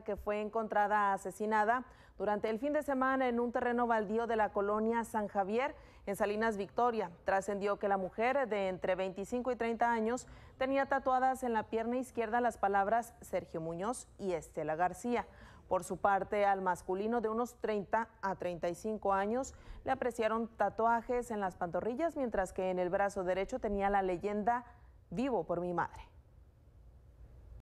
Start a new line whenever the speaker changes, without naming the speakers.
que fue encontrada asesinada durante el fin de semana en un terreno baldío de la colonia San Javier en Salinas Victoria. Trascendió que la mujer de entre 25 y 30 años tenía tatuadas en la pierna izquierda las palabras Sergio Muñoz y Estela García. Por su parte, al masculino de unos 30 a 35 años le apreciaron tatuajes en las pantorrillas, mientras que en el brazo derecho tenía la leyenda Vivo por mi madre.